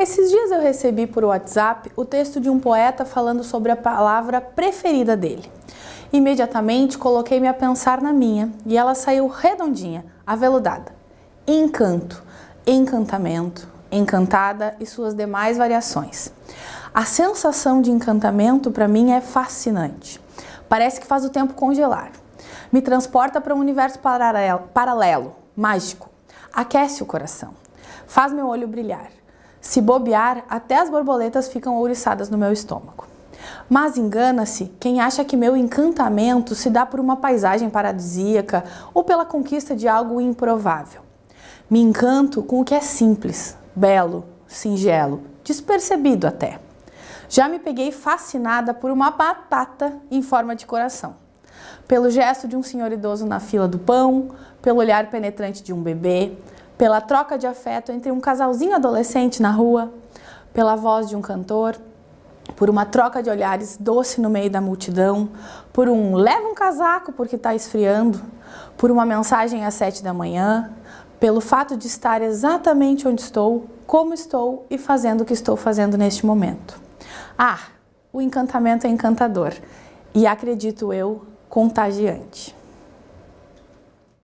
Esses dias eu recebi por WhatsApp o texto de um poeta falando sobre a palavra preferida dele. Imediatamente coloquei-me a pensar na minha e ela saiu redondinha, aveludada. Encanto, encantamento, encantada e suas demais variações. A sensação de encantamento para mim é fascinante. Parece que faz o tempo congelar. Me transporta para um universo paralelo, paralelo, mágico. Aquece o coração. Faz meu olho brilhar. Se bobear, até as borboletas ficam ouriçadas no meu estômago. Mas engana-se quem acha que meu encantamento se dá por uma paisagem paradisíaca ou pela conquista de algo improvável. Me encanto com o que é simples, belo, singelo, despercebido até. Já me peguei fascinada por uma batata em forma de coração. Pelo gesto de um senhor idoso na fila do pão, pelo olhar penetrante de um bebê, pela troca de afeto entre um casalzinho adolescente na rua, pela voz de um cantor, por uma troca de olhares doce no meio da multidão, por um leva um casaco porque está esfriando, por uma mensagem às sete da manhã, pelo fato de estar exatamente onde estou, como estou e fazendo o que estou fazendo neste momento. Ah, o encantamento é encantador e acredito eu, contagiante.